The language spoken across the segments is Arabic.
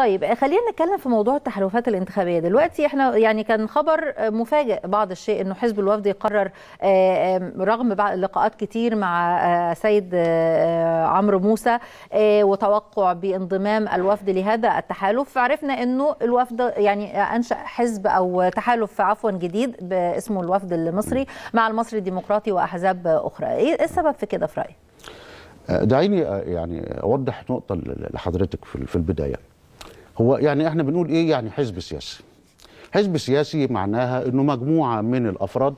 طيب خلينا نتكلم في موضوع التحالفات الانتخابيه دلوقتي احنا يعني كان خبر مفاجئ بعض الشيء انه حزب الوفد يقرر آه، آه، رغم لقاءات كتير مع آه، سيد عمرو موسى وتوقع بانضمام الوفد لهذا التحالف عرفنا انه الوفد يعني انشا حزب او تحالف عفوا جديد اسمه الوفد المصري مع المصري الديمقراطي واحزاب اخرى ايه السبب في كده في رايك دعيني يعني اوضح نقطه لحضرتك في البدايه هو يعني احنا بنقول ايه يعني حزب سياسي حزب سياسي معناها انه مجموعه من الافراد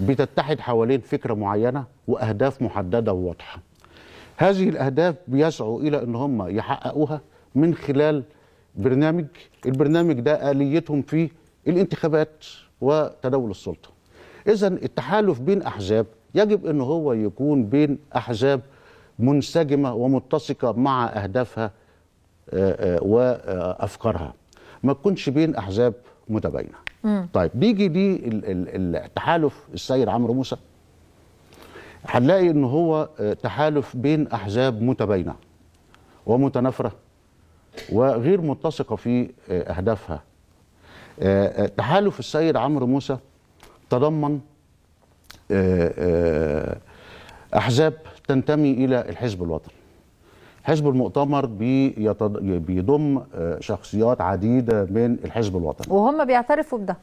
بتتحد حوالين فكره معينه واهداف محدده وواضحه هذه الاهداف بيسعوا الى ان هم يحققوها من خلال برنامج البرنامج ده اليتهم في الانتخابات وتداول السلطه اذا التحالف بين احزاب يجب ان هو يكون بين احزاب منسجمه ومتسقه مع اهدافها آه، آه، وافكارها ما تكونش بين احزاب متباينه طيب بيجي دي التحالف السيد عمرو موسى هنلاقي ان هو آه، تحالف بين احزاب متباينه ومتنافره وغير متسقه في اهدافها تحالف السيد عمرو موسى تضمن احزاب تنتمي الى الحزب الوطني حزب المؤتمر بيضم آه، شخصيات عديده من الحزب الوطني وهم بيعترفوا بده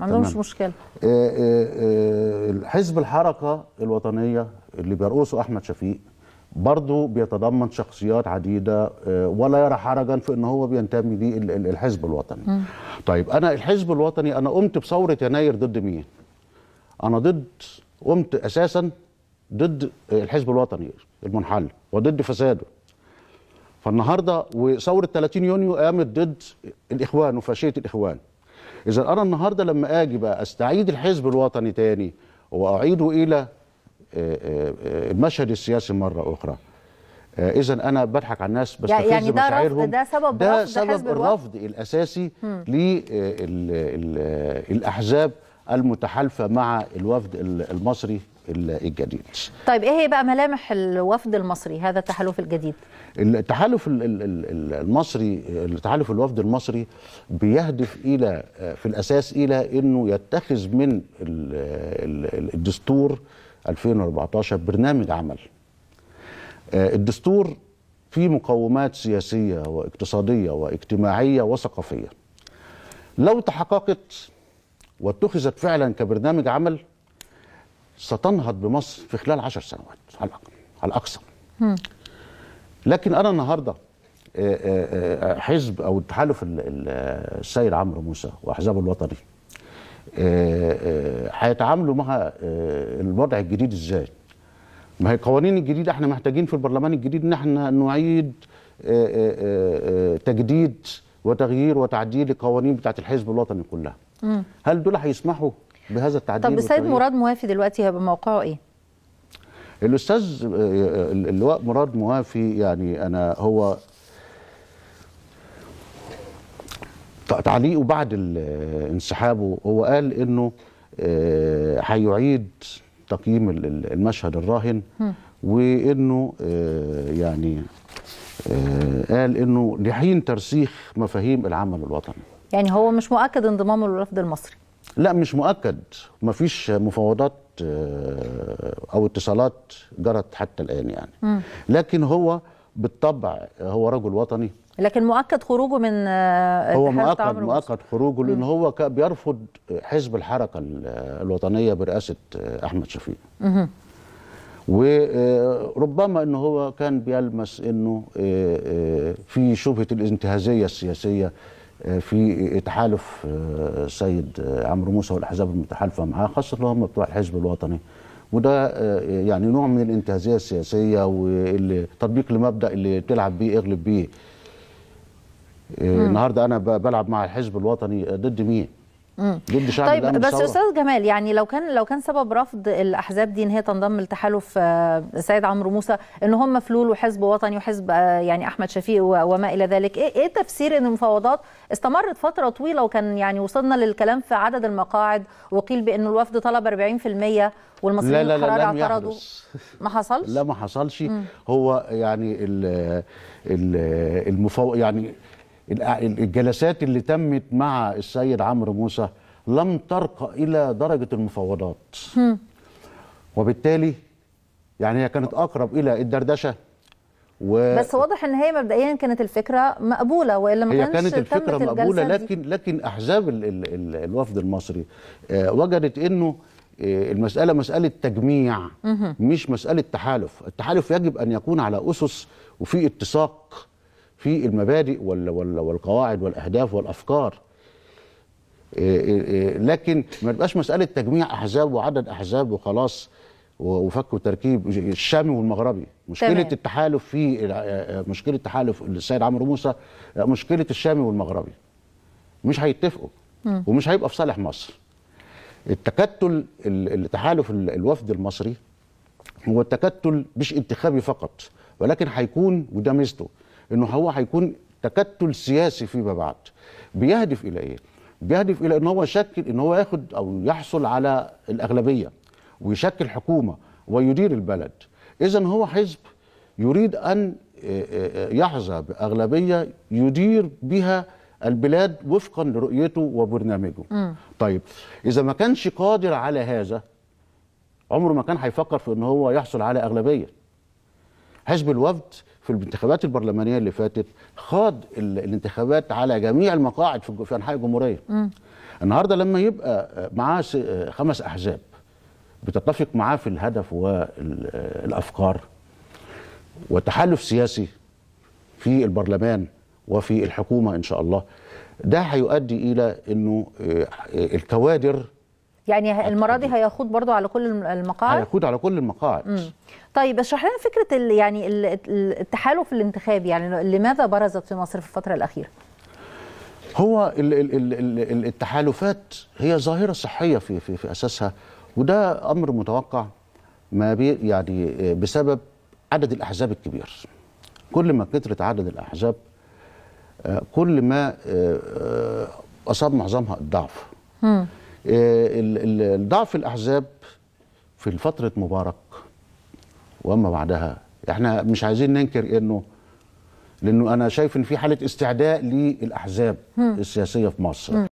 ما عندهمش مشكله آه، آه، الحزب الحركه الوطنيه اللي بيرقصه احمد شفيق برضه بيتضمن شخصيات عديده ولا يرى حرجا في ان هو بينتمي للحزب الوطني. م. طيب انا الحزب الوطني انا قمت بثوره يناير ضد مين؟ انا ضد قمت اساسا ضد الحزب الوطني المنحل وضد فساده فالنهارده وثوره 30 يونيو قامت ضد الاخوان وفاشيه الاخوان اذا انا النهارده لما اجي بقى استعيد الحزب الوطني تاني واعيده الى آه، آه، آه، المشهد السياسي مره اخرى اذا انا بضحك على الناس بس يعني ده مشاعرهم ده سبب ده سبب الرفض الاساسي للاحزاب المتحالفه مع الوفد المصري الجديد طيب ايه هي بقى ملامح الوفد المصري هذا التحالف الجديد التحالف المصري التحالف الوفد المصري بيهدف الى في الاساس الى انه يتخذ من الدستور 2014 برنامج عمل آه، الدستور فيه مقومات سياسيه واقتصاديه واجتماعيه وثقافيه لو تحققت واتخذت فعلا كبرنامج عمل ستنهض بمصر في خلال عشر سنوات على الأقصى لكن أنا النهاردة آه، آه، آه، حزب أو التحالف السيد عمرو موسى وأحزابه الوطني هيتعاملوا مع الوضع الجديد إزاي ما هي القوانين الجديدة احنا محتاجين في البرلمان الجديد ان احنا نعيد تجديد وتغيير وتعديل القوانين بتاعت الحزب الوطني كلها هل دول هيسمحوا بهذا التعديل طب السيد مراد موافي دلوقتي هيبقى موقعه ايه؟ الاستاذ اللواء مراد موافي يعني انا هو تعليقه بعد انسحابه هو قال انه آه، هيعيد تقييم المشهد الراهن وانه آه، يعني آه، قال انه لحين ترسيخ مفاهيم العمل الوطني يعني هو مش مؤكد انضمامه للرفض المصري لا مش مؤكد مفيش مفاوضات آه، او اتصالات جرت حتى الان يعني م. لكن هو بالطبع هو رجل وطني لكن مؤكد خروجه من آه، هو مؤكد مؤكد خروجه لان هو بيرفض حزب الحركه الوطنيه برئاسه آه، احمد شفيق وربما ان هو كان بيلمس انه في شبهه الانتهازيه السياسيه آه، في تحالف السيد آه، آه، عمرو موسى والاحزاب المتحالفه معاه خاصه اللي هم بتوع الحزب الوطني وده يعني نوع من الانتهازيه السياسيه والتطبيق لمبدا اللي بتلعب بيه اغلب بيه النهارده انا بلعب مع الحزب الوطني ضد مين؟ ضد شعب طيب بس ثورة. استاذ جمال يعني لو كان لو كان سبب رفض الاحزاب دي ان هي تنضم لتحالف السيد آه، عمرو موسى ان هم فلول وحزب وطني وحزب آه، يعني احمد شفيق وما الى ذلك ايه ايه تفسير ان المفاوضات استمرت فتره طويله وكان يعني وصلنا للكلام في عدد المقاعد وقيل بان الوفد طلب 40% والمصريين لا لا لا لم اعترضوا ما حصلش لا ما حصلش مم. هو يعني ال المفاوض يعني الجلسات اللي تمت مع السيد عمرو موسى لم ترقى الى درجه المفاوضات وبالتالي يعني هي كانت اقرب الى الدردشه و... بس واضح ان هي مبدئيا كانت الفكره مقبوله والا ما هي كانت الفكره مقبوله لكن لكن احزاب ال ال ال الوفد المصري آه وجدت انه آه المساله مساله تجميع مش مساله تحالف التحالف يجب ان يكون على اسس وفي اتساق في المبادئ والقواعد والاهداف والافكار إيه، إيه، إيه، لكن ما تبقاش مساله تجميع احزاب وعدد احزاب وخلاص وفك وتركيب الشامي والمغربي مشكله تمام. التحالف في آه، آه، مشكله تحالف السيد عمرو موسى آه، مشكله الشامي والمغربي مش هيتفقوا ومش هيبقى في صالح مصر التكتل التحالف الوفد المصري هو تكتل مش انتخابي فقط ولكن هيكون وده ميزته انه هو هيكون تكتل سياسي فيما بعد بيهدف الى ايه بيهدف الى ان هو يشكل ان هو ياخد او يحصل على الاغلبيه ويشكل حكومه ويدير البلد اذا هو حزب يريد ان آه، آه، يحظى باغلبيه يدير بها البلاد وفقا لرؤيته وبرنامجه م. طيب اذا ما كانش قادر على هذا عمره ما كان هيفكر في ان هو يحصل على اغلبيه حزب الوفد في الانتخابات البرلمانيه اللي فاتت خاض الانتخابات على جميع المقاعد في انحاء الجمهوريه النهارده لما يبقى معاه خمس احزاب بتتفق معاه في الهدف والافكار وتحالف سياسي في البرلمان وفي الحكومه ان شاء الله ده هيؤدي الى انه آه، آه، الكوادر يعني المره دي هيخوض برضو على كل المقاعد هيخوض على كل المقاعد مم. طيب اشرح لنا فكره الـ يعني التحالف الانتخابي يعني لماذا برزت في مصر في الفتره الاخيره هو الـ الـ الـ الـ التحالفات هي ظاهره صحيه في في في اساسها وده امر متوقع ما بي يعني بسبب عدد الاحزاب الكبير كل ما كثرت عدد الاحزاب آه، كل ما آه، آه، اصاب معظمها الضعف آه، ضعف الاحزاب في فتره مبارك وما بعدها احنا مش عايزين ننكر انه لانه انا شايف ان في حاله استعداء للاحزاب السياسيه في مصر